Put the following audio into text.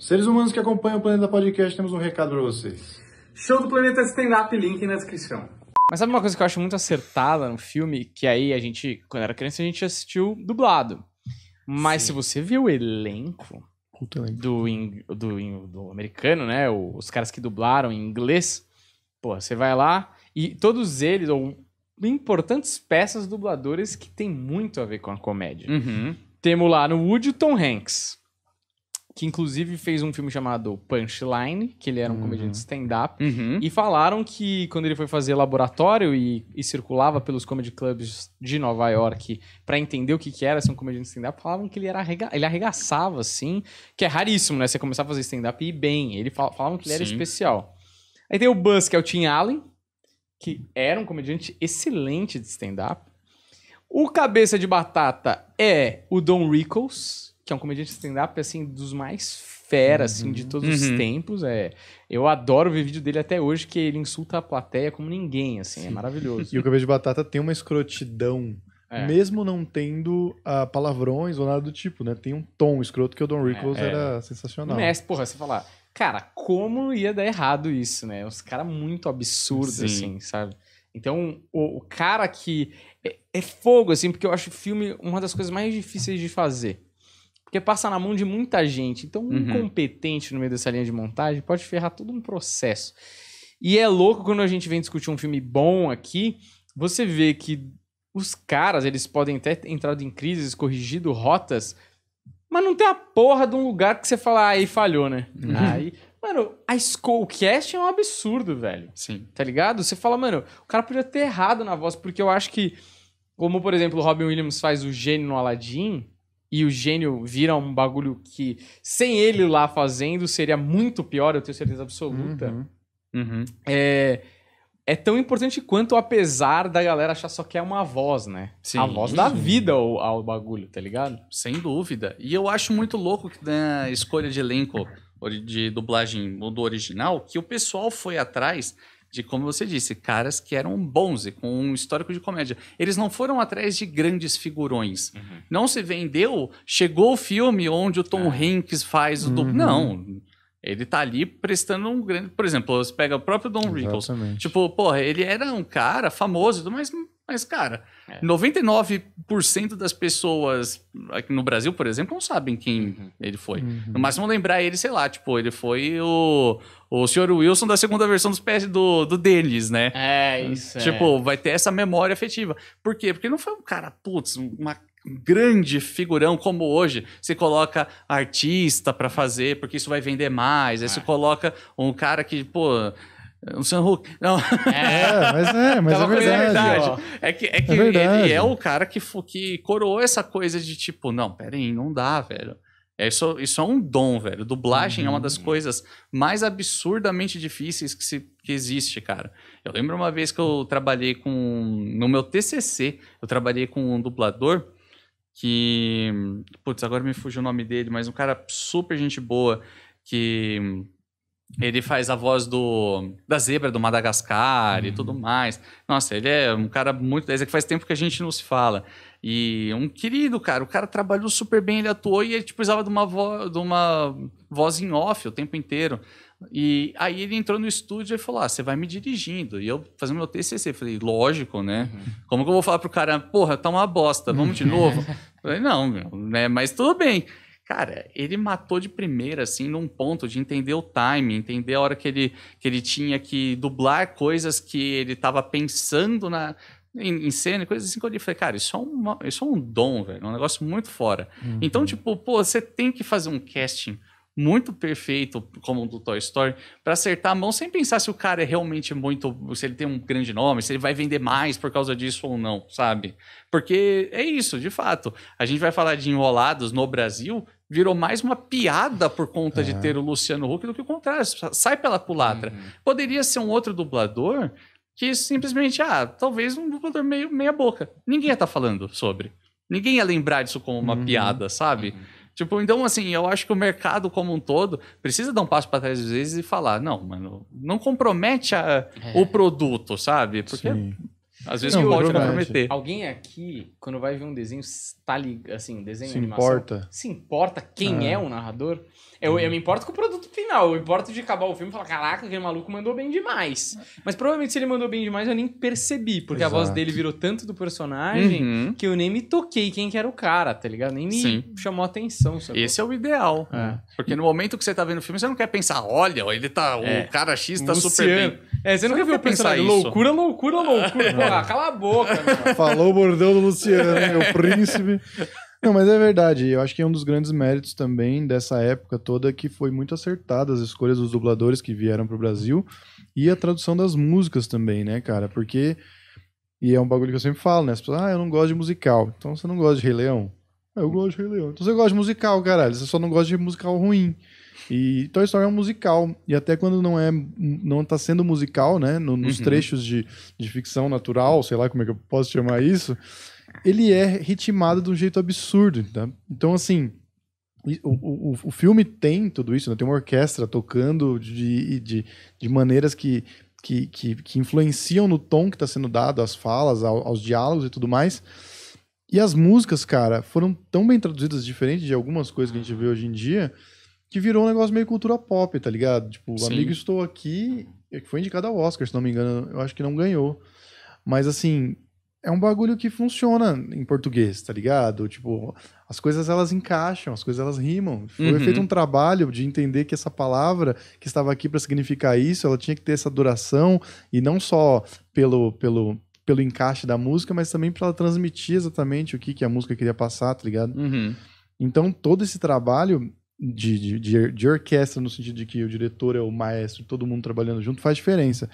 Seres humanos que acompanham o Planeta Podcast, temos um recado para vocês. Show do Planeta Stand Up, link na descrição. Mas sabe uma coisa que eu acho muito acertada no filme? Que aí a gente, quando era criança, a gente assistiu dublado. Mas Sim. se você viu o elenco do, do, do americano, né? Os caras que dublaram em inglês, pô, você vai lá e todos eles, ou importantes peças dubladores que tem muito a ver com a comédia. Uhum. Temos lá no Woody o Tom Hanks que inclusive fez um filme chamado Punchline, que ele era um uhum. comediante stand-up, uhum. e falaram que quando ele foi fazer laboratório e, e circulava pelos comedy clubs de Nova York para entender o que, que era ser um comediante stand-up, falavam que ele era arrega ele arregaçava assim, que é raríssimo, né? Você começar a fazer stand-up e ir bem. Ele fal falavam que ele Sim. era especial. Aí tem o Buzz, que é o Tim Allen, que era um comediante excelente de stand-up. O Cabeça de Batata é o Don Rickles, que é um comediante stand-up, assim, dos mais fera, assim, de uhum. todos uhum. os tempos. É, eu adoro ver vídeo dele até hoje, que ele insulta a plateia como ninguém, assim, é Sim. é maravilhoso. e o Cabelo de Batata tem uma escrotidão é. Mesmo não tendo uh, palavrões ou nada do tipo, né? Tem um tom escroto que o Don Rickles é, é. era sensacional. Mas, é, porra, você falar, cara, como ia dar errado isso, né? Os caras muito absurdos, assim, sabe? Então, o, o cara que. É, é, fogo, assim, porque eu acho o filme uma das coisas mais difíceis de fazer. Porque passa na mão de muita gente. Então, um uhum. competente no meio dessa linha de montagem pode ferrar todo um processo. E é louco quando a gente vem discutir um filme bom aqui, você vê que os caras, eles podem até ter entrado em crises, corrigido rotas, mas não tem a porra de um lugar que você fala, ah, aí falhou, né? Uhum. Aí, mano, a Skullcast é um absurdo, velho. Sim. Tá ligado? Você fala, mano, o cara podia ter errado na voz, porque eu acho que, como por exemplo o Robin Williams faz o gênio no Aladdin, e o gênio vira um bagulho que, sem ele lá fazendo, seria muito pior, eu tenho certeza absoluta. Uhum. Uhum. É, é tão importante quanto, apesar da galera achar só que é uma voz, né? Sim, a voz da vida ao, ao, bagulho, tá ligado? Sem dúvida. E eu acho muito louco que na né, escolha de elenco, de dublagem do original, que o pessoal foi atrás de, como você disse, caras que eram bons e com um histórico de comédia. Eles não foram atrás de grandes figurões. Uhum. Não se vendeu, chegou o filme onde o Tom é. Hanks faz o. Uhum. Não. Ele tá ali prestando um grande. Por exemplo, você pega o próprio Don Rickles. Tipo, porra, ele era um cara famoso, mas mas, cara, é. 99% das pessoas aqui no Brasil, por exemplo, não sabem quem uhum. ele foi. Uhum. No máximo lembrar ele, sei lá, tipo, ele foi o, o senhor Wilson da segunda versão dos PS do, do Denis, né? É, isso. É. Tipo, é. vai ter essa memória afetiva. Por quê? Porque não foi um cara, putz, uma grande figurão como hoje, você coloca artista para fazer, porque isso vai vender mais. Aí você é. coloca um cara que, pô, é, um Sam Hook. Não. É, mas é, mas é Tava é verdade. verdade. É que, é, é que é ele é o cara que, que coroou essa coisa de tipo, não, peraí, não dá, velho. É, isso, isso é um dom, velho. Dublagem uhum. é uma das uhum. coisas mais absurdamente difíceis que, se, que existe, cara. Eu lembro uma vez que eu trabalhei com. No meu TCC, eu trabalhei com um dublador que. Putz, agora me fugiu o nome dele, mas um cara super gente boa que ele faz a voz do da zebra do Madagascar uhum. e tudo mais. Nossa, ele é um cara muito. É que faz tempo que a gente não se fala. E um querido, cara. O cara trabalhou super bem, ele atuou e ele tipo, precisava de uma, vo... de uma voz em off o tempo inteiro. E aí ele entrou no estúdio e falou: Ah, você vai me dirigindo. E eu fazendo meu TCC. Falei: Lógico, né? Uhum. Como que eu vou falar pro cara, porra, tá uma bosta, vamos de novo? Falei: Não, né? Mas tudo bem. Cara, ele matou de primeira, assim, num ponto de entender o time, entender a hora que ele, que ele tinha que dublar coisas que ele estava pensando na, em, em, cena, coisas assim eu falei, cara, isso é, uma, isso é um dom, velho, é um negócio muito fora. Uhum. Então, tipo, pô, você tem que fazer um casting muito perfeito, como o do Toy Story, para acertar a mão sem pensar se o cara é realmente muito. se ele tem um grande nome, se ele vai vender mais por causa disso ou não, sabe? Porque é isso, de fato. A gente vai falar de enrolados no Brasil, virou mais uma piada por conta é. de ter o Luciano Huck do que o contrário. Sai pela culatra. Uhum. Poderia ser um outro dublador que simplesmente, ah, talvez um dublador meio meia boca. Ninguém ia estar tá falando sobre. Ninguém ia lembrar disso como uma uhum. piada, sabe? Uhum. Tipo, então, assim, eu acho que o mercado como um todo precisa dar um passo para trás às vezes e falar: não, mano, não compromete a, é. o produto, sabe? Porque Sim. Às vezes não, pode comprometer. Alguém aqui, quando vai ver um desenho, tá ligado, assim, desenho, se animação, importa. se importa quem ah. é o narrador? Eu, uhum. eu, me importo com o produto final. Eu importo de acabar o filme e falar, caraca, aquele maluco mandou bem demais. Mas provavelmente se ele mandou bem demais, eu nem percebi. Porque Exato. a voz dele virou tanto do personagem uhum. que eu nem me toquei quem que era o cara, tá ligado? Nem me Sim. chamou atenção. Sabe? Esse é o ideal. É. Uhum. Porque no momento que você tá vendo o filme, você não quer pensar, olha, ele tá. É. O cara X tá Luciano. super bem. É, você, você não, quer o personagem. Loucura, loucura, loucura. Ah, cala a boca, meu. Falou o bordão do Luciano, hein, né? o príncipe. Não, mas é verdade. Eu acho que é um dos grandes méritos também dessa época toda que foi muito acertada as escolhas dos dubladores que vieram pro Brasil e a tradução das músicas também, né, cara? Porque. E é um bagulho que eu sempre falo, né? As pessoas, ah, eu não gosto de musical. Então você não gosta de Rei Leão? É, eu gosto de Rei Leão. Então você gosta de musical, caralho. Você só não gosta de musical ruim. E Toy Story é um musical. E até quando não é não tá sendo musical, né? No, nos uhum. trechos de, de ficção natural, sei lá como é que eu posso chamar isso, ele é ritmado de um jeito absurdo. Tá? Então, assim. O, o, o filme tem tudo isso, né? tem uma orquestra tocando de, de, de maneiras que, que, que, que influenciam no tom que está sendo dado, às falas, ao, aos diálogos e tudo mais. E as músicas, cara, foram tão bem traduzidas, diferente de algumas coisas que a gente vê hoje em dia, que virou um negócio meio cultura pop, tá ligado? Tipo, o Amigo Estou Aqui, é que foi indicado ao Oscar, se não me engano, eu acho que não ganhou. Mas assim, é um bagulho que funciona em português, tá ligado? Tipo, as coisas elas encaixam, as coisas elas rimam. Foi uhum. feito um trabalho de entender que essa palavra que estava aqui para significar isso, ela tinha que ter essa duração e não só pelo pelo pelo encaixe da música, mas também para ela transmitir exatamente o que, que a música queria passar, tá ligado? Uhum. Então, todo esse trabalho de, de, de, de orquestra, no sentido de que o diretor é o maestro, todo mundo trabalhando junto, faz diferença.